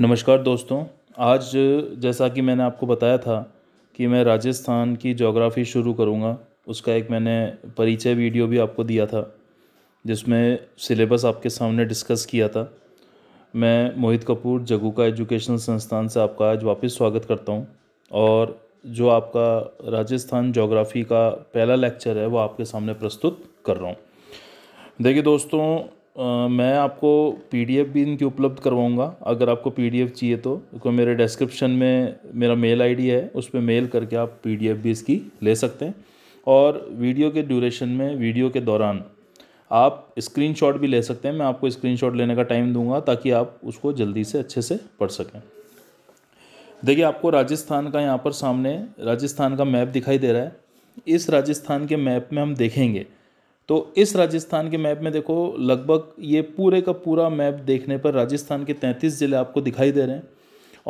नमस्कार दोस्तों आज जैसा कि मैंने आपको बताया था कि मैं राजस्थान की जोग्राफ़ी शुरू करूँगा उसका एक मैंने परिचय वीडियो भी आपको दिया था जिसमें सिलेबस आपके सामने डिस्कस किया था मैं मोहित कपूर जगुका एजुकेशनल संस्थान से आपका आज वापस स्वागत करता हूँ और जो आपका राजस्थान जोग्राफ़ी का पहला लेक्चर है वो आपके सामने प्रस्तुत कर रहा हूँ देखिए दोस्तों मैं आपको पी डी एफ़ भी इनकी उपलब्ध करवाऊंगा अगर आपको पी डी एफ़ चाहिए तो क्योंकि मेरे डिस्क्रिप्शन में मेरा मेल आई डी है उस पर मेल करके आप पी डी एफ़ भी इसकी ले सकते हैं और वीडियो के ड्यूरेशन में वीडियो के दौरान आप स्क्रीन शॉट भी ले सकते हैं मैं आपको स्क्रीन शॉट लेने का टाइम दूंगा ताकि आप उसको जल्दी से अच्छे से पढ़ सकें देखिए आपको राजस्थान का यहाँ पर सामने राजस्थान का मैप दिखाई दे रहा है इस राजस्थान के मैप में हम देखेंगे तो इस राजस्थान के मैप में देखो लगभग ये पूरे का पूरा मैप देखने पर राजस्थान के तैंतीस ज़िले आपको दिखाई दे रहे हैं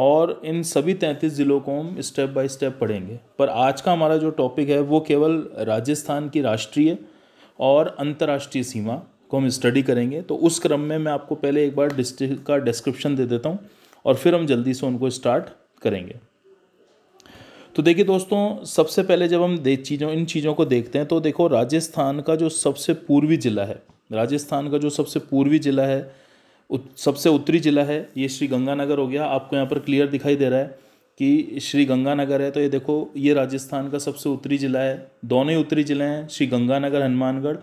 और इन सभी तैंतीस ज़िलों को हम स्टेप बाय स्टेप पढ़ेंगे पर आज का हमारा जो टॉपिक है वो केवल राजस्थान की राष्ट्रीय और अंतर्राष्ट्रीय सीमा को हम स्टडी करेंगे तो उस क्रम में मैं आपको पहले एक बार डिस्ट्रिक्ट का डिस्क्रिप्शन दे देता हूँ और फिर हम जल्दी से उनको स्टार्ट करेंगे तो देखिए दोस्तों सबसे पहले जब हम दे चीज़ों इन चीज़ों को देखते हैं तो देखो राजस्थान का जो सबसे पूर्वी ज़िला है राजस्थान का जो सबसे पूर्वी ज़िला है सबसे उत्तरी ज़िला है ये श्री गंगानगर हो गया आपको यहाँ पर क्लियर दिखाई दे रहा है कि श्री गंगानगर है तो ये देखो ये राजस्थान का सबसे उत्तरी ज़िला है दोनों ही उत्तरी ज़िले हैं श्री गंगानगर हनुमानगढ़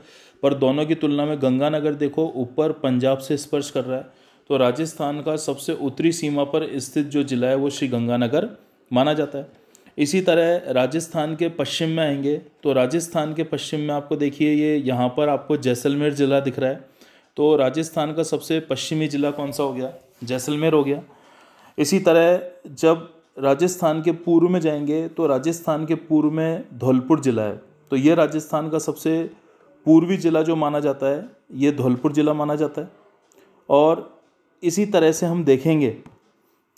पर दोनों की तुलना में गंगानगर देखो ऊपर पंजाब से स्पर्श कर रहा है तो राजस्थान का सबसे उत्तरी सीमा पर स्थित जो ज़िला है वो श्री गंगानगर माना जाता है इसी तरह राजस्थान के पश्चिम में आएंगे तो राजस्थान के पश्चिम में आपको देखिए ये यहाँ पर आपको जैसलमेर ज़िला दिख रहा है तो राजस्थान का सबसे पश्चिमी ज़िला कौन सा हो गया जैसलमेर हो गया इसी तरह जब राजस्थान के पूर्व में जाएंगे तो राजस्थान के पूर्व में धौलपुर ज़िला है तो ये राजस्थान का सबसे पूर्वी ज़िला जो माना जाता है ये धौलपुर ज़िला माना जाता है और इसी तरह से हम देखेंगे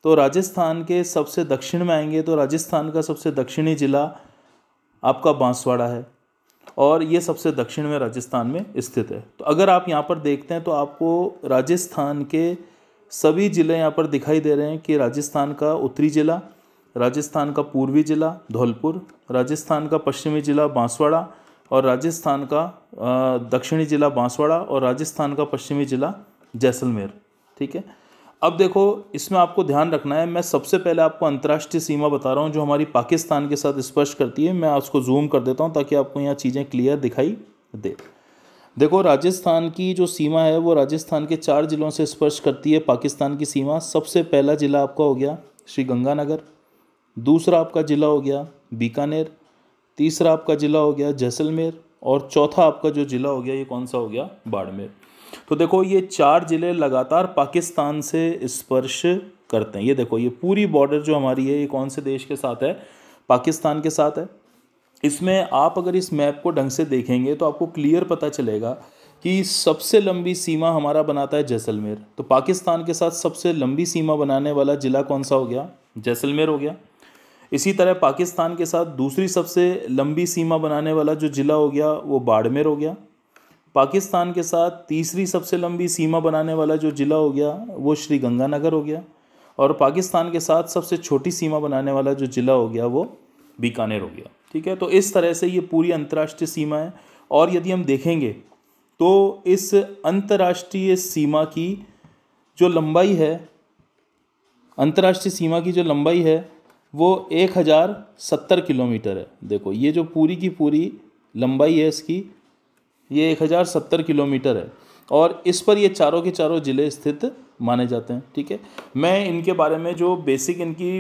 तो राजस्थान के सबसे दक्षिण में आएंगे तो राजस्थान का सबसे दक्षिणी ज़िला आपका बांसवाड़ा है और ये सबसे दक्षिण में राजस्थान में स्थित है तो अगर आप यहाँ पर देखते हैं तो आपको राजस्थान के सभी ज़िले यहाँ पर दिखाई दे रहे हैं कि राजस्थान का उत्तरी ज़िला राजस्थान का पूर्वी ज़िला धौलपुर राजस्थान का पश्चिमी ज़िला बांसवाड़ा और राजस्थान का दक्षिणी ज़िला बांसवाड़ा और राजस्थान का पश्चिमी ज़िला जैसलमेर ठीक है अब देखो इसमें आपको ध्यान रखना है मैं सबसे पहले आपको अंतर्राष्ट्रीय सीमा बता रहा हूँ जो हमारी पाकिस्तान के साथ स्पर्श करती है मैं उसको जूम कर देता हूँ ताकि आपको यहाँ चीज़ें क्लियर दिखाई दे देखो राजस्थान की जो सीमा है वो राजस्थान के चार ज़िलों से स्पर्श करती है पाकिस्तान की सीमा सबसे पहला ज़िला आपका हो गया श्री गंगानगर दूसरा आपका ज़िला हो गया बीकानेर तीसरा आपका ज़िला हो गया जैसलमेर और चौथा आपका जो ज़िला हो गया ये कौन सा हो गया बाड़मेर तो देखो ये चार ज़िले लगातार पाकिस्तान से स्पर्श करते हैं ये देखो ये पूरी बॉर्डर जो हमारी है ये कौन से देश के साथ है पाकिस्तान के साथ है इसमें आप अगर इस मैप को ढंग से देखेंगे तो आपको क्लियर पता चलेगा कि सबसे लंबी सीमा हमारा बनाता है जैसलमेर तो पाकिस्तान के साथ सबसे लंबी सीमा बनाने वाला ज़िला कौन सा हो गया जैसलमेर हो गया इसी तरह पाकिस्तान के साथ दूसरी सबसे लंबी सीमा बनाने वाला जो ज़िला हो गया वो बाड़मेर हो गया पाकिस्तान के साथ तीसरी सबसे लंबी सीमा बनाने वाला जो ज़िला हो गया वो श्री गंगानगर हो गया और पाकिस्तान के साथ सबसे छोटी सीमा बनाने वाला जो ज़िला हो गया वो बीकानेर हो गया ठीक है तो इस तरह से ये पूरी अंतर्राष्ट्रीय सीमा है और यदि हम देखेंगे तो इस अंतर्राष्ट्रीय सीमा की जो लंबाई है अंतर्राष्ट्रीय सीमा की जो लंबाई है वो एक हज़ार सत्तर किलोमीटर है देखो ये जो पूरी की पूरी लंबाई है इसकी ये एक हज़ार सत्तर किलोमीटर है और इस पर ये चारों के चारों ज़िले स्थित माने जाते हैं ठीक है मैं इनके बारे में जो बेसिक इनकी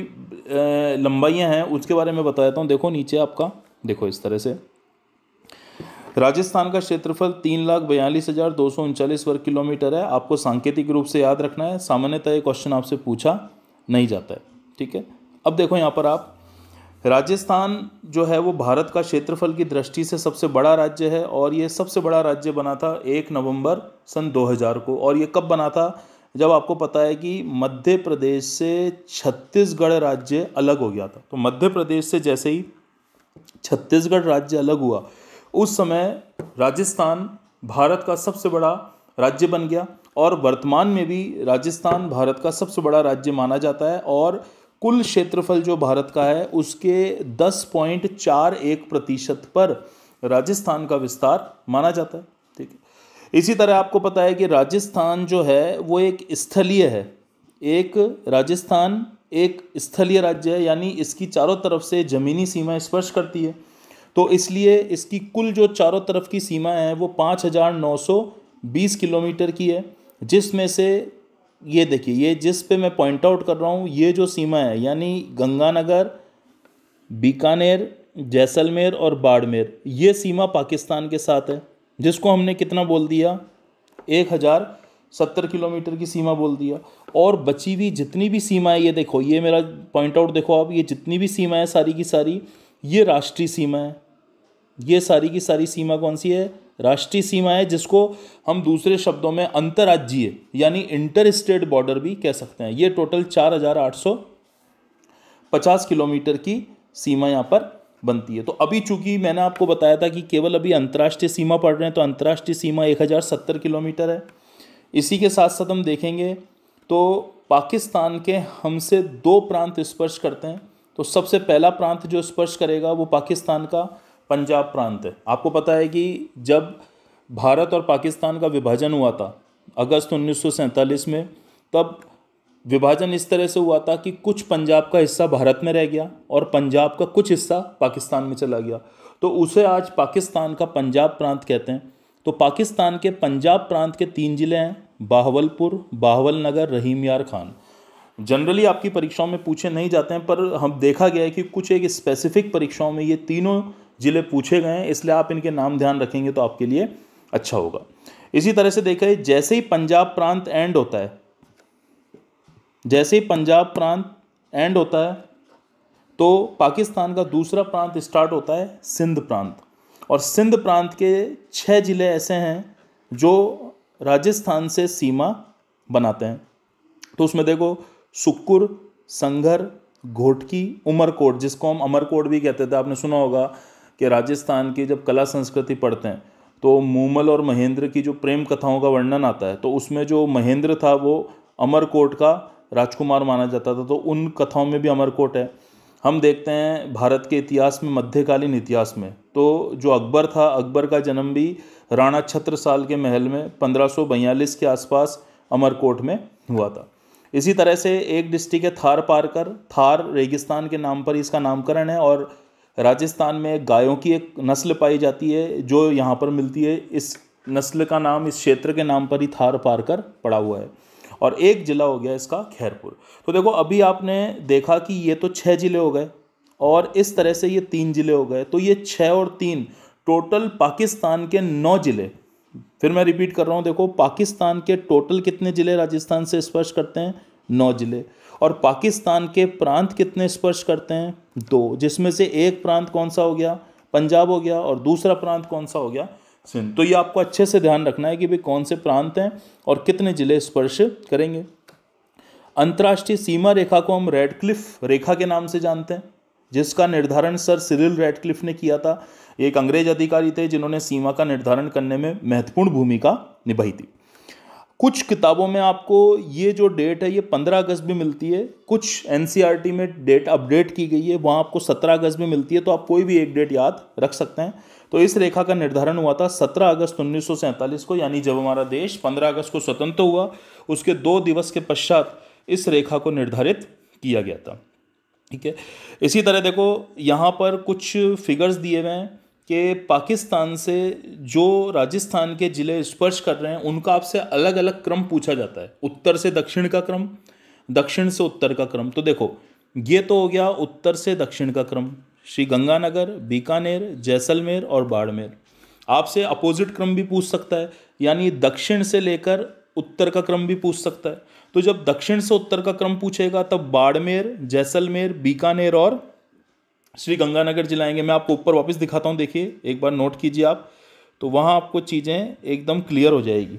लंबाइयाँ हैं उसके बारे में बता देता हूँ देखो नीचे आपका देखो इस तरह से राजस्थान का क्षेत्रफल तीन लाख बयालीस हज़ार दो सौ उनचालीस वर्ग किलोमीटर है आपको सांकेतिक रूप से याद रखना है सामान्यतः ये क्वेश्चन आपसे पूछा नहीं जाता है ठीक है अब देखो यहाँ पर आप राजस्थान जो है वो भारत का क्षेत्रफल की दृष्टि से सबसे बड़ा राज्य है और ये सबसे बड़ा राज्य बना था एक नवंबर सन 2000 को और ये कब बना था जब आपको पता है कि मध्य प्रदेश से छत्तीसगढ़ राज्य अलग हो गया था तो मध्य प्रदेश से जैसे ही छत्तीसगढ़ राज्य अलग हुआ उस समय राजस्थान भारत का सबसे बड़ा राज्य बन गया और वर्तमान में भी राजस्थान भारत का सबसे बड़ा राज्य माना जाता है और कुल क्षेत्रफल जो भारत का है उसके दस पॉइंट चार एक प्रतिशत पर राजस्थान का विस्तार माना जाता है ठीक है इसी तरह आपको पता है कि राजस्थान जो है वो एक स्थलीय है एक राजस्थान एक स्थलीय राज्य है यानी इसकी चारों तरफ से ज़मीनी सीमा स्पर्श करती है तो इसलिए इसकी कुल जो चारों तरफ की सीमा है वो पाँच हज़ार नौ सौ बीस किलोमीटर की है जिसमें से ये देखिए ये जिस पे मैं पॉइंट आउट कर रहा हूँ ये जो सीमा है यानी गंगानगर बीकानेर जैसलमेर और बाड़मेर ये सीमा पाकिस्तान के साथ है जिसको हमने कितना बोल दिया एक हज़ार सत्तर किलोमीटर की सीमा बोल दिया और बची हुई जितनी भी सीमा है ये देखो ये मेरा पॉइंट आउट देखो आप ये जितनी भी सीमा है सारी की सारी ये राष्ट्रीय सीमा है ये सारी की सारी सीमा कौन सी है राष्ट्रीय सीमा है जिसको हम दूसरे शब्दों में अंतर्राज्यीय यानी इंटर स्टेट बॉर्डर भी कह सकते हैं ये टोटल चार हजार आठ सौ पचास किलोमीटर की सीमा यहाँ पर बनती है तो अभी चूंकि मैंने आपको बताया था कि केवल अभी अंतर्राष्ट्रीय सीमा पढ़ रहे हैं तो अंतर्राष्ट्रीय सीमा एक हज़ार सत्तर किलोमीटर है इसी के साथ साथ हम देखेंगे तो पाकिस्तान के हमसे दो प्रांत स्पर्श करते हैं तो सबसे पहला प्रांत जो स्पर्श करेगा वो पाकिस्तान का पंजाब प्रांत आपको पता है कि जब भारत और पाकिस्तान का विभाजन हुआ था अगस्त उन्नीस में तब विभाजन इस तरह से हुआ था कि कुछ पंजाब का हिस्सा भारत में रह गया और पंजाब का कुछ हिस्सा पाकिस्तान में चला गया तो उसे आज पाकिस्तान का पंजाब प्रांत कहते हैं तो पाकिस्तान के पंजाब प्रांत के तीन ज़िले हैं बाहवलपुर बाहवल नगर रहीम यार खान जनरली आपकी परीक्षाओं में पूछे नहीं जाते हैं पर हम देखा गया है कि कुछ एक स्पेसिफिक परीक्षाओं में ये तीनों ज़िले पूछे गए हैं इसलिए आप इनके नाम ध्यान रखेंगे तो आपके लिए अच्छा होगा इसी तरह से देखा जैसे ही पंजाब प्रांत एंड होता है जैसे ही पंजाब प्रांत एंड होता है तो पाकिस्तान का दूसरा प्रांत स्टार्ट होता है सिंध प्रांत और सिंध प्रांत के छः ज़िले ऐसे हैं जो राजस्थान से सीमा बनाते हैं तो उसमें देखो सुक्कुर संघर घोटकी उमरकोट जिसको हम अमरकोट भी कहते थे आपने सुना होगा कि राजस्थान की जब कला संस्कृति पढ़ते हैं तो मूमल और महेंद्र की जो प्रेम कथाओं का वर्णन आता है तो उसमें जो महेंद्र था वो अमरकोट का राजकुमार माना जाता था तो उन कथाओं में भी अमरकोट है हम देखते हैं भारत के इतिहास में मध्यकालीन इतिहास में तो जो अकबर था अकबर का जन्म भी राणा छत्र साल के महल में पंद्रह के आसपास अमरकोट में हुआ था इसी तरह से एक डिस्ट्रिक्ट है थार पारकर थार रेगिस्तान के नाम पर इसका नामकरण है और राजस्थान में गायों की एक नस्ल पाई जाती है जो यहाँ पर मिलती है इस नस्ल का नाम इस क्षेत्र के नाम पर ही थार पार कर पड़ा हुआ है और एक ज़िला हो गया इसका खैरपुर तो देखो अभी आपने देखा कि ये तो छः ज़िले हो गए और इस तरह से ये तीन ज़िले हो गए तो ये छः और तीन टोटल पाकिस्तान के नौ ज़िले फिर मैं रिपीट कर रहा हूँ देखो पाकिस्तान के टोटल कितने ज़िले राजस्थान से स्पर्श करते हैं नौ ज़िले और पाकिस्तान के प्रांत कितने स्पर्श करते हैं दो जिसमें से एक प्रांत कौन सा हो गया पंजाब हो गया और दूसरा प्रांत कौन सा हो गया सिंध तो ये आपको अच्छे से ध्यान रखना है कि भाई कौन से प्रांत हैं और कितने जिले स्पर्श करेंगे अंतर्राष्ट्रीय सीमा रेखा को हम रेडक्लिफ रेखा के नाम से जानते हैं जिसका निर्धारण सर सिरिल रेडक्लिफ ने किया था एक अंग्रेज अधिकारी थे जिन्होंने सीमा का निर्धारण करने में महत्वपूर्ण भूमिका निभाई थी कुछ किताबों में आपको ये जो डेट है ये पंद्रह अगस्त भी मिलती है कुछ एन e में डेट अपडेट की गई है वहाँ आपको सत्रह अगस्त भी मिलती है तो आप कोई भी एक डेट याद रख सकते हैं तो इस रेखा का निर्धारण हुआ था सत्रह अगस्त उन्नीस को यानी जब हमारा देश पंद्रह अगस्त को स्वतंत्र हुआ उसके दो दिवस के पश्चात इस रेखा को निर्धारित किया गया था ठीक है इसी तरह देखो यहाँ पर कुछ फिगर्स दिए हुए हैं कि पाकिस्तान से जो राजस्थान के ज़िले स्पर्श कर रहे हैं उनका आपसे अलग अलग क्रम पूछा जाता है उत्तर से दक्षिण का क्रम दक्षिण से उत्तर का क्रम तो देखो ये तो हो गया उत्तर से दक्षिण का क्रम श्री गंगानगर बीकानेर जैसलमेर और बाड़मेर आपसे अपोजिट क्रम भी पूछ सकता है यानी दक्षिण से लेकर उत्तर का क्रम भी पूछ सकता है तो जब दक्षिण से उत्तर का क्रम पूछेगा तब बाड़मेर जैसलमेर बीकानेर और श्री गंगानगर आएंगे मैं आपको ऊपर वापस दिखाता हूँ देखिए एक बार नोट कीजिए आप तो वहाँ आपको चीज़ें एकदम क्लियर हो जाएगी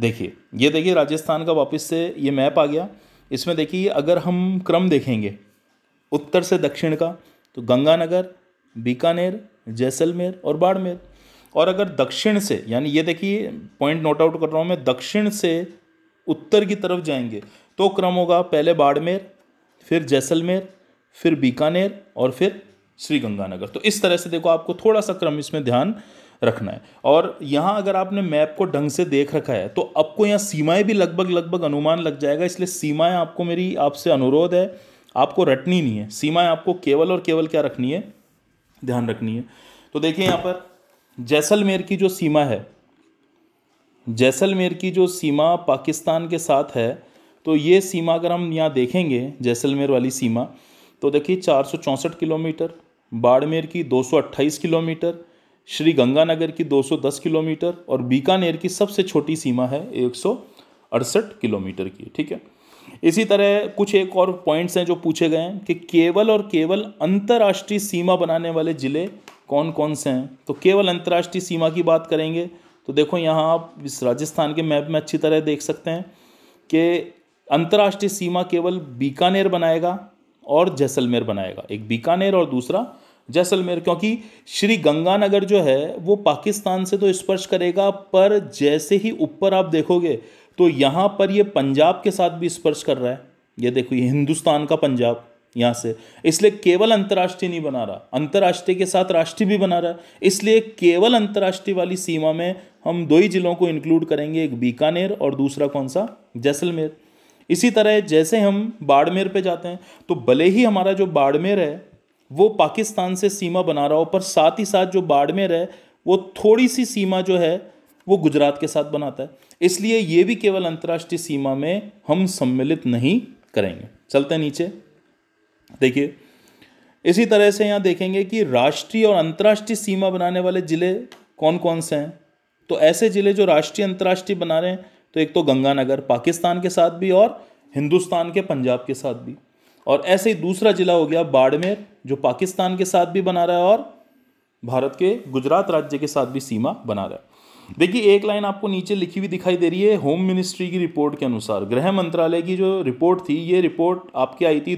देखिए ये देखिए राजस्थान का वापस से ये मैप आ गया इसमें देखिए अगर हम क्रम देखेंगे उत्तर से दक्षिण का तो गंगानगर बीकानेर जैसलमेर और बाड़मेर और अगर दक्षिण से यानी ये देखिए पॉइंट नोट आउट कर रहा हूँ मैं दक्षिण से उत्तर की तरफ जाएंगे तो क्रम होगा पहले बाड़मेर फिर जैसलमेर फिर बीकानेर और फिर श्रीगंगानगर तो इस तरह से देखो आपको थोड़ा सा क्रम इसमें ध्यान रखना है और यहाँ अगर आपने मैप को ढंग से देख रखा है तो आपको यहाँ सीमाएं भी लगभग लगभग अनुमान लग जाएगा इसलिए सीमाएं आपको मेरी आपसे अनुरोध है आपको रटनी नहीं है सीमाएं आपको केवल और केवल क्या रखनी है ध्यान रखनी है तो देखिए यहाँ पर जैसलमेर की जो सीमा है जैसलमेर की जो सीमा पाकिस्तान के साथ है तो ये सीमा अगर हम यहाँ देखेंगे जैसलमेर वाली सीमा तो देखिए चार किलोमीटर बाड़मेर की दो किलोमीटर श्री गंगानगर की 210 किलोमीटर और बीकानेर की सबसे छोटी सीमा है एक किलोमीटर की ठीक है इसी तरह कुछ एक और पॉइंट्स हैं जो पूछे गए हैं कि केवल और केवल अंतर्राष्ट्रीय सीमा बनाने वाले ज़िले कौन कौन से हैं तो केवल अंतर्राष्ट्रीय सीमा की बात करेंगे तो देखो यहाँ आप इस राजस्थान के मैप में अच्छी तरह देख सकते हैं कि अंतर्राष्ट्रीय सीमा केवल बीकानेर बनाएगा और जैसलमेर बनाएगा एक बीकानेर और दूसरा जैसलमेर क्योंकि श्री गंगानगर जो है वो पाकिस्तान से तो स्पर्श करेगा पर जैसे ही ऊपर आप देखोगे तो यहाँ पर ये पंजाब के साथ भी स्पर्श कर रहा है ये देखो ये हिंदुस्तान का पंजाब यहाँ से इसलिए केवल अंतर्राष्ट्रीय नहीं बना रहा अंतर्राष्ट्रीय के साथ राष्ट्रीय भी बना रहा है इसलिए केवल अंतर्राष्ट्रीय वाली सीमा में हम दो ही ज़िलों को इंक्लूड करेंगे एक बीकानेर और दूसरा कौन सा जैसलमेर इसी तरह जैसे हम बाड़मेर पे जाते हैं तो भले ही हमारा जो बाड़मेर है वो पाकिस्तान से सीमा बना रहा हो पर साथ ही साथ जो बाड़मेर है वो थोड़ी सी सीमा जो है वो गुजरात के साथ बनाता है इसलिए ये भी केवल अंतर्राष्ट्रीय सीमा में हम सम्मिलित नहीं करेंगे चलते हैं नीचे देखिए इसी तरह से यहाँ देखेंगे कि राष्ट्रीय और अंतर्राष्ट्रीय सीमा बनाने वाले ज़िले कौन कौन से हैं तो ऐसे ज़िले जो राष्ट्रीय अंतर्राष्ट्रीय बना रहे हैं तो एक तो गंगानगर पाकिस्तान के साथ भी और हिंदुस्तान के पंजाब के साथ भी और ऐसे ही दूसरा ज़िला हो गया बाड़मेर जो पाकिस्तान के साथ भी बना रहा है और भारत के गुजरात राज्य के साथ भी सीमा बना रहा है देखिए एक लाइन आपको नीचे लिखी हुई दिखाई दे रही है होम मिनिस्ट्री की रिपोर्ट के अनुसार गृह मंत्रालय की जो रिपोर्ट थी ये रिपोर्ट आपकी आई थी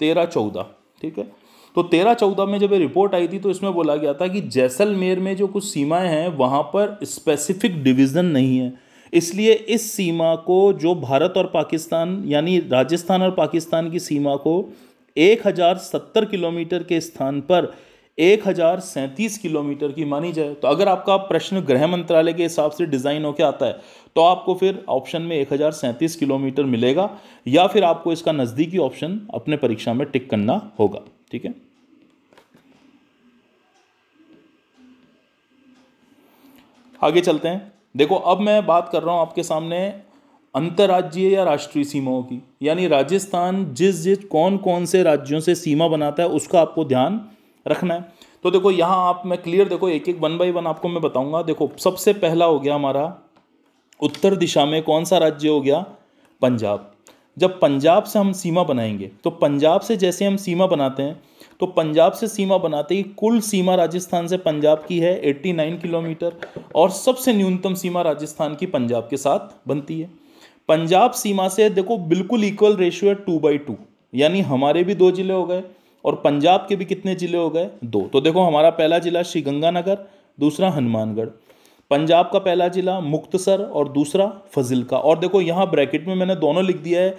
तेरह चौदह ठीक है तो तेरह चौदह में जब ये रिपोर्ट आई थी तो इसमें बोला गया था कि जैसलमेर में जो कुछ सीमाएं हैं वहाँ पर स्पेसिफिक डिवीज़न नहीं है इसलिए इस सीमा को जो भारत और पाकिस्तान यानी राजस्थान और पाकिस्तान की सीमा को एक हजार सत्तर किलोमीटर के स्थान पर एक हज़ार सैंतीस किलोमीटर की मानी जाए तो अगर आपका प्रश्न गृह मंत्रालय के हिसाब से डिज़ाइन होकर आता है तो आपको फिर ऑप्शन में एक हज़ार सैंतीस किलोमीटर मिलेगा या फिर आपको इसका नज़दीकी ऑप्शन अपने परीक्षा में टिक करना होगा ठीक है आगे चलते हैं देखो अब मैं बात कर रहा हूँ आपके सामने अंतर्राज्यीय या राष्ट्रीय सीमाओं की यानी राजस्थान जिस जिस कौन कौन से राज्यों से सीमा बनाता है उसका आपको ध्यान रखना है तो देखो यहाँ आप मैं क्लियर देखो एक एक वन बाई वन आपको मैं बताऊंगा देखो सबसे पहला हो गया हमारा उत्तर दिशा में कौन सा राज्य हो गया पंजाब जब पंजाब से हम सीमा बनाएंगे तो पंजाब से जैसे हम सीमा बनाते हैं तो पंजाब से सीमा बनाते ही कुल सीमा राजस्थान से पंजाब की है 89 किलोमीटर और सबसे न्यूनतम सीमा राजस्थान की पंजाब के साथ बनती है पंजाब सीमा से देखो बिल्कुल इक्वल रेशियो है टू बाई टू यानी हमारे भी दो जिले हो गए और पंजाब के भी कितने जिले हो गए दो तो देखो हमारा पहला जिला श्री गंगानगर दूसरा हनुमानगढ़ पंजाब का पहला जिला मुक्तसर और दूसरा फजिलका और देखो यहाँ ब्रैकेट में मैंने दोनों लिख दिया है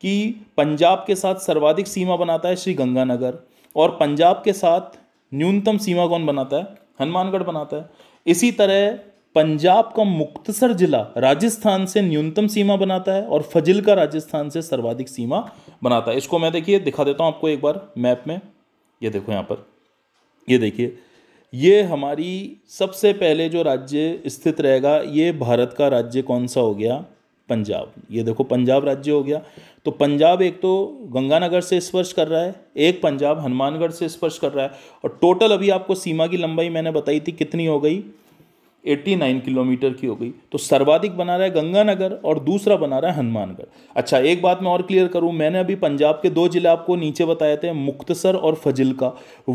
कि पंजाब के साथ सर्वाधिक सीमा बनाता है श्री गंगानगर और पंजाब के साथ न्यूनतम सीमा कौन बनाता है हनुमानगढ़ बनाता है इसी तरह पंजाब का मुक्तसर जिला राजस्थान से न्यूनतम सीमा बनाता है और फजिल का राजस्थान से सर्वाधिक सीमा बनाता है इसको मैं देखिए दिखा देता हूँ आपको एक बार मैप में ये देखो यहाँ पर ये देखिए ये हमारी सबसे पहले जो राज्य स्थित रहेगा ये भारत का राज्य कौन सा हो गया पंजाब ये देखो पंजाब राज्य हो गया तो पंजाब एक तो गंगानगर से स्पर्श कर रहा है एक पंजाब हनुमानगढ़ से स्पर्श कर रहा है और टोटल अभी आपको सीमा की लंबाई मैंने बताई थी कितनी हो गई 89 किलोमीटर की हो गई तो सर्वाधिक बना रहा है गंगानगर और दूसरा बना रहा है हनुमानगढ़ अच्छा एक बात मैं और क्लियर करूं मैंने अभी पंजाब के दो ज़िले आपको नीचे बताए थे मुख्तसर और फजिलका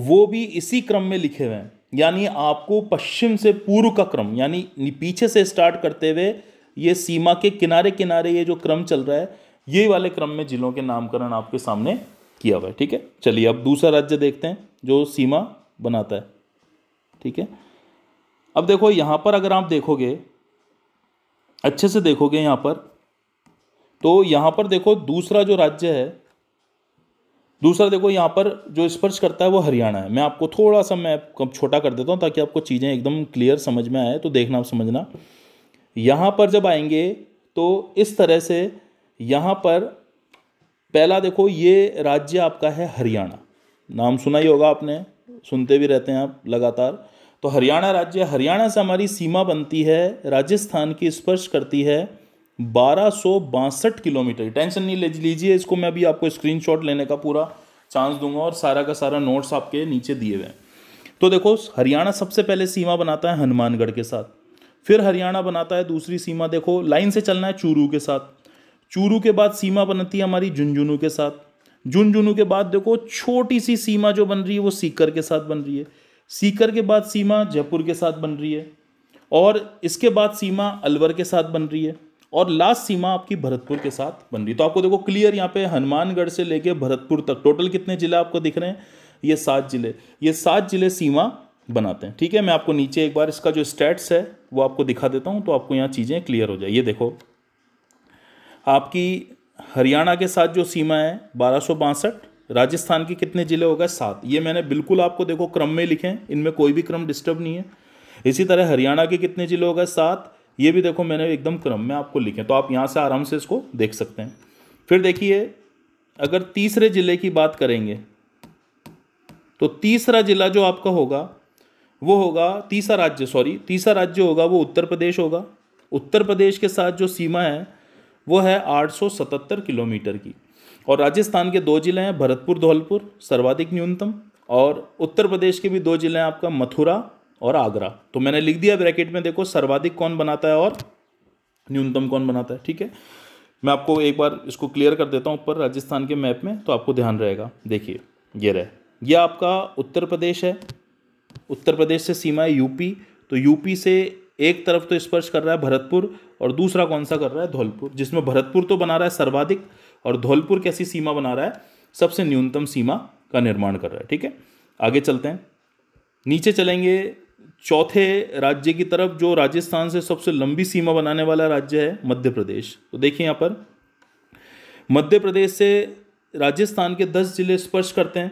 वो भी इसी क्रम में लिखे हुए हैं यानी आपको पश्चिम से पूर्व का क्रम यानी पीछे से स्टार्ट करते हुए ये सीमा के किनारे किनारे ये जो क्रम चल रहा है ये वाले क्रम में जिलों के नामकरण आपके सामने किया हुआ है ठीक है चलिए अब दूसरा राज्य देखते हैं जो सीमा बनाता है ठीक है अब देखो यहाँ पर अगर आप देखोगे अच्छे से देखोगे यहाँ पर तो यहाँ पर देखो दूसरा जो राज्य है दूसरा देखो यहाँ पर जो स्पर्श करता है वो हरियाणा है मैं आपको थोड़ा सा मैं छोटा कर देता हूँ ताकि आपको चीज़ें एकदम क्लियर समझ में आए तो देखना समझना यहाँ पर जब आएंगे तो इस तरह से यहाँ पर पहला देखो ये राज्य आपका है हरियाणा नाम सुना ही होगा आपने सुनते भी रहते हैं आप लगातार तो हरियाणा राज्य हरियाणा से हमारी सीमा बनती है राजस्थान की स्पर्श करती है बारह किलोमीटर टेंशन नहीं ले लीजिए इसको मैं अभी आपको स्क्रीनशॉट लेने का पूरा चांस दूंगा और सारा का सारा नोट्स आपके नीचे दिए हुए हैं तो देखो हरियाणा सबसे पहले सीमा बनाता है हनुमानगढ़ के साथ फिर हरियाणा बनाता है दूसरी सीमा देखो लाइन से चलना है चूरू के साथ चूरू के बाद सीमा बनती है हमारी झुंझुनू के साथ झुंझुनू के बाद देखो छोटी सी सीमा जो बन रही है वो सीकर के साथ बन रही है सीकर के बाद सीमा जयपुर के साथ बन रही है और इसके बाद सीमा अलवर के साथ बन रही है और लास्ट सीमा आपकी भरतपुर के साथ बन रही है तो आपको देखो क्लियर यहाँ पे हनुमानगढ़ से लेके भरतपुर तक टोटल कितने ज़िले आपको दिख रहे हैं ये सात ज़िले ये सात ज़िले सीमा बनाते हैं ठीक है मैं आपको नीचे एक बार इसका जो स्टैट्स है वो आपको दिखा देता हूँ तो आपको यहाँ चीज़ें क्लियर हो जाए ये देखो आपकी हरियाणा के साथ जो सीमा है बारह राजस्थान के कितने ज़िले हो गए सात ये मैंने बिल्कुल आपको देखो क्रम में लिखे हैं इनमें कोई भी क्रम डिस्टर्ब नहीं है इसी तरह हरियाणा के कितने ज़िले हो गए सात ये भी देखो मैंने एकदम क्रम में आपको लिखे तो आप यहाँ से आराम से इसको देख सकते हैं फिर देखिए अगर तीसरे ज़िले की बात करेंगे तो तीसरा ज़िला जो आपका होगा वो होगा तीसरा राज्य सॉरी तीसरा राज्य होगा वो उत्तर प्रदेश होगा उत्तर प्रदेश के साथ जो सीमा है वो है 877 किलोमीटर की और राजस्थान के दो ज़िले हैं भरतपुर धौलपुर सर्वाधिक न्यूनतम और उत्तर प्रदेश के भी दो ज़िले हैं आपका मथुरा और आगरा तो मैंने लिख दिया ब्रैकेट में देखो सर्वाधिक कौन बनाता है और न्यूनतम कौन बनाता है ठीक है मैं आपको एक बार इसको क्लियर कर देता हूँ ऊपर राजस्थान के मैप में तो आपको ध्यान रहेगा देखिए ये रहे यह आपका उत्तर प्रदेश है उत्तर प्रदेश से सीमा है यूपी तो यूपी से एक तरफ तो स्पर्श कर रहा है भरतपुर और दूसरा कौन सा कर रहा है धौलपुर जिसमें भरतपुर तो बना रहा है सर्वाधिक और धौलपुर कैसी सीमा बना रहा है सबसे न्यूनतम सीमा का निर्माण कर रहा है ठीक है आगे चलते हैं नीचे चलेंगे चौथे राज्य की तरफ जो राजस्थान से सबसे लंबी सीमा बनाने वाला राज्य है मध्य प्रदेश तो देखिए यहाँ पर मध्य प्रदेश से राजस्थान के दस जिले स्पर्श करते हैं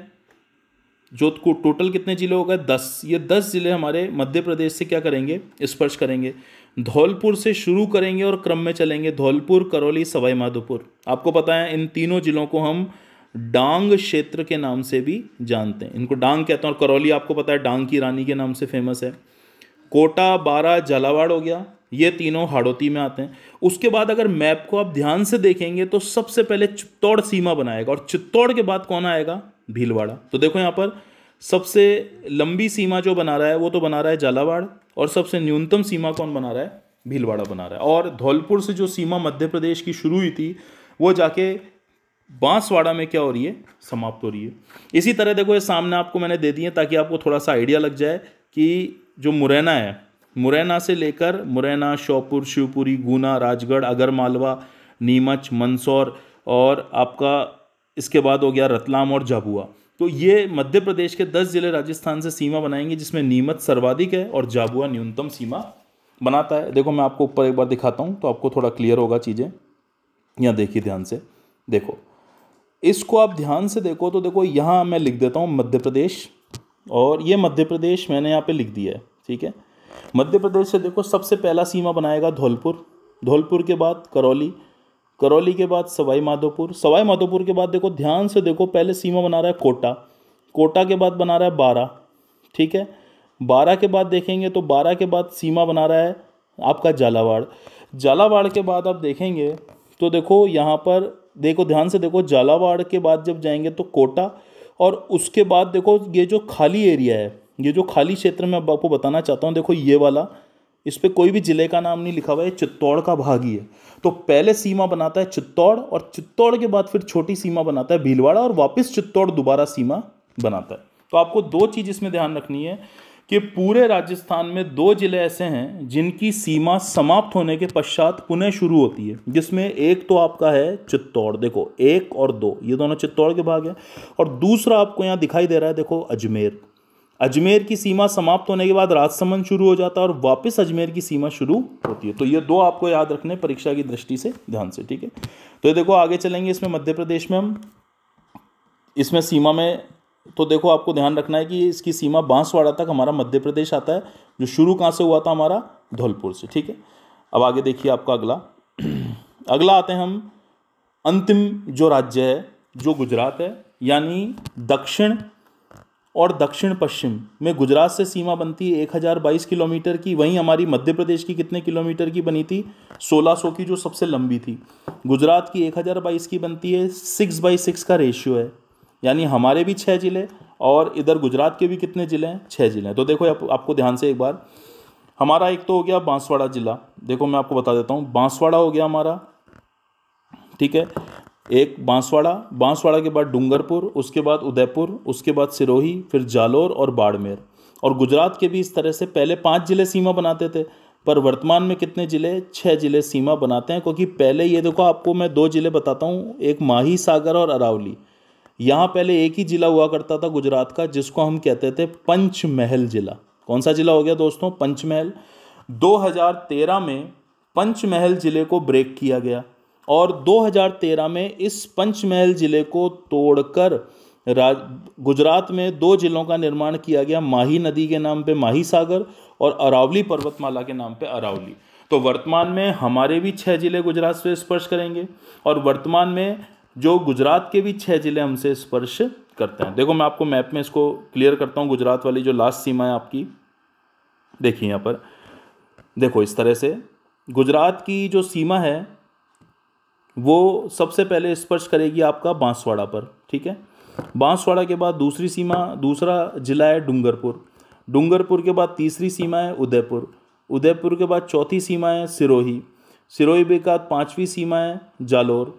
जोधपुर टोटल कितने ज़िले हो गए दस ये दस ज़िले हमारे मध्य प्रदेश से क्या करेंगे स्पर्श करेंगे धौलपुर से शुरू करेंगे और क्रम में चलेंगे धौलपुर करौली सवाईमाधोपुर आपको पता है इन तीनों ज़िलों को हम डांग क्षेत्र के नाम से भी जानते हैं इनको डांग कहते हैं और करौली आपको पता है डांग की रानी के नाम से फेमस है कोटा बारा झालावाड़ हो गया ये तीनों हाड़ौती में आते हैं उसके बाद अगर मैप को आप ध्यान से देखेंगे तो सबसे पहले चित्तौड़ सीमा बनाएगा और चित्तौड़ के बाद कौन आएगा भीलवाड़ा तो देखो यहाँ पर सबसे लंबी सीमा जो बना रहा है वो तो बना रहा है झालावाड़ और सबसे न्यूनतम सीमा कौन बना रहा है भीलवाड़ा बना रहा है और धौलपुर से जो सीमा मध्य प्रदेश की शुरू हुई थी वो जाके बांसवाड़ा में क्या हो रही है समाप्त हो रही है इसी तरह देखो ये सामने आपको मैंने दे दिए ताकि आपको थोड़ा सा आइडिया लग जाए कि जो मुरैना है मुरैना से लेकर मुरैना श्योपुर शिवपुरी गुना राजगढ़ अगरमालवा नीमच मंदसौर और आपका इसके बाद हो गया रतलाम और झाबुआ तो ये मध्य प्रदेश के दस ज़िले राजस्थान से सीमा बनाएंगे जिसमें नीमत सर्वाधिक है और झाबुआ न्यूनतम सीमा बनाता है देखो मैं आपको ऊपर एक बार दिखाता हूँ तो आपको थोड़ा क्लियर होगा चीज़ें यहाँ देखिए ध्यान से देखो इसको आप ध्यान से देखो तो देखो यहाँ मैं लिख देता हूँ मध्य प्रदेश और ये मध्य प्रदेश मैंने यहाँ पे लिख दिया है ठीक है मध्य प्रदेश से देखो सबसे पहला सीमा बनाएगा धौलपुर धौलपुर के बाद करौली करौली के बाद सवाई माधोपुर सवाई माधोपुर के बाद देखो ध्यान से देखो पहले सीमा बना रहा है कोटा कोटा के बाद बना रहा है बारह ठीक है बारह के बाद देखेंगे तो बारह के बाद सीमा बना रहा है आपका झालावाड़ झालावाड़ के बाद आप देखेंगे तो देखो यहाँ पर देखो ध्यान से देखो झालावाड़ के बाद जब जाएंगे तो कोटा और उसके बाद देखो ये जो खाली एरिया है ये जो खाली क्षेत्र में अब आपको बताना चाहता हूँ देखो ये वाला इस पर कोई भी ज़िले का नाम नहीं लिखा हुआ है चित्तौड़ का भाग ही है तो पहले सीमा बनाता है चित्तौड़ और चित्तौड़ के बाद फिर छोटी सीमा बनाता है भीलवाड़ा और वापस चित्तौड़ दोबारा सीमा बनाता है तो आपको दो चीज़ इसमें ध्यान रखनी है कि पूरे राजस्थान में दो जिले ऐसे हैं जिनकी सीमा समाप्त होने के पश्चात पुनः शुरू होती है जिसमें एक तो आपका है चित्तौड़ देखो एक और दो ये दोनों चित्तौड़ के भाग हैं और दूसरा आपको यहाँ दिखाई दे रहा है देखो अजमेर अजमेर की सीमा समाप्त होने के बाद राजसमंद शुरू हो जाता है और वापस अजमेर की सीमा शुरू होती है तो ये दो आपको याद रखने परीक्षा की दृष्टि से ध्यान से ठीक है तो ये देखो आगे चलेंगे इसमें मध्य प्रदेश में हम इसमें सीमा में तो देखो आपको ध्यान रखना है कि इसकी सीमा बांसवाड़ा तक हमारा मध्य प्रदेश आता है जो शुरू कहाँ से हुआ था हमारा धौलपुर से ठीक है अब आगे देखिए आपका अगला अगला आते हैं हम अंतिम जो राज्य है जो गुजरात है यानी दक्षिण और दक्षिण पश्चिम में गुजरात से सीमा बनती है एक हज़ार बाईस किलोमीटर की वहीं हमारी मध्य प्रदेश की कितने किलोमीटर की बनी थी सोलह सौ की जो सबसे लंबी थी गुजरात की एक हज़ार बाईस की बनती है सिक्स बाई सिक्स का रेशियो है यानी हमारे भी छः ज़िले और इधर गुजरात के भी कितने ज़िले हैं छः ज़िले हैं तो देखो आप, आपको ध्यान से एक बार हमारा एक तो हो गया बांसवाड़ा ज़िला देखो मैं आपको बता देता हूँ बांसवाड़ा हो गया हमारा ठीक है एक बांसवाड़ा बांसवाड़ा के बाद डूंगरपुर उसके बाद उदयपुर उसके बाद सिरोही फिर जालोर और बाड़मेर और गुजरात के भी इस तरह से पहले पाँच ज़िले सीमा बनाते थे पर वर्तमान में कितने ज़िले छः ज़िले सीमा बनाते हैं क्योंकि पहले ये देखो आपको मैं दो ज़िले बताता हूँ एक माही सागर और अरावली यहाँ पहले एक ही ज़िला हुआ करता था गुजरात का जिसको हम कहते थे पंचमहल ज़िला कौन सा ज़िला हो गया दोस्तों पंचमहल 2013 में पंचमहल ज़िले को ब्रेक किया गया और 2013 में इस पंचमहल ज़िले को तोड़कर राज गुजरात में दो ज़िलों का निर्माण किया गया माही नदी के नाम पे माही सागर और अरावली पर्वतमाला के नाम पे अरावली तो वर्तमान में हमारे भी छः ज़िले गुजरात से स्पर्श करेंगे और वर्तमान में जो गुजरात के भी छः ज़िले हमसे स्पर्श करते हैं देखो मैं आपको मैप में इसको क्लियर करता हूँ गुजरात वाली जो लास्ट सीमा है आपकी देखिए यहाँ पर देखो इस तरह से गुजरात की जो सीमा है वो सबसे पहले स्पर्श करेगी आपका बांसवाड़ा पर ठीक है बांसवाड़ा के बाद दूसरी सीमा दूसरा जिला है डूंगरपुर डूंगरपुर के बाद तीसरी सीमा है उदयपुर उदयपुर के बाद चौथी सीमा है सिरोही सिरोही के बाद पाँचवीं सीमा है जालौर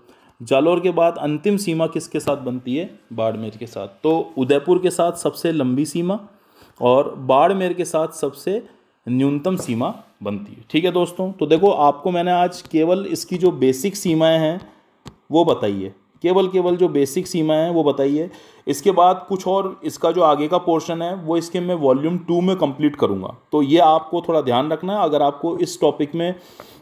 जालौर के बाद अंतिम सीमा किसके साथ बनती है बाड़मेर के साथ तो उदयपुर के साथ सबसे लंबी सीमा और बाड़मेर के साथ सबसे न्यूनतम सीमा बनती है ठीक है दोस्तों तो देखो आपको मैंने आज केवल इसकी जो बेसिक सीमाएं हैं वो बताई है केवल केवल जो बेसिक सीमाएं हैं वो बताइए इसके बाद कुछ और इसका जो आगे का पोर्शन है वो इसके मैं वॉल्यूम टू में कंप्लीट करूँगा तो ये आपको थोड़ा ध्यान रखना है अगर आपको इस टॉपिक में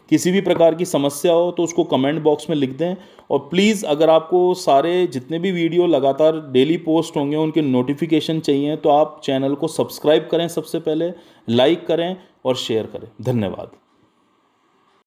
किसी भी प्रकार की समस्या हो तो उसको कमेंट बॉक्स में लिख दें और प्लीज़ अगर आपको सारे जितने भी वीडियो लगातार डेली पोस्ट होंगे उनके नोटिफिकेशन चाहिए तो आप चैनल को सब्सक्राइब करें सबसे पहले लाइक करें और शेयर करें धन्यवाद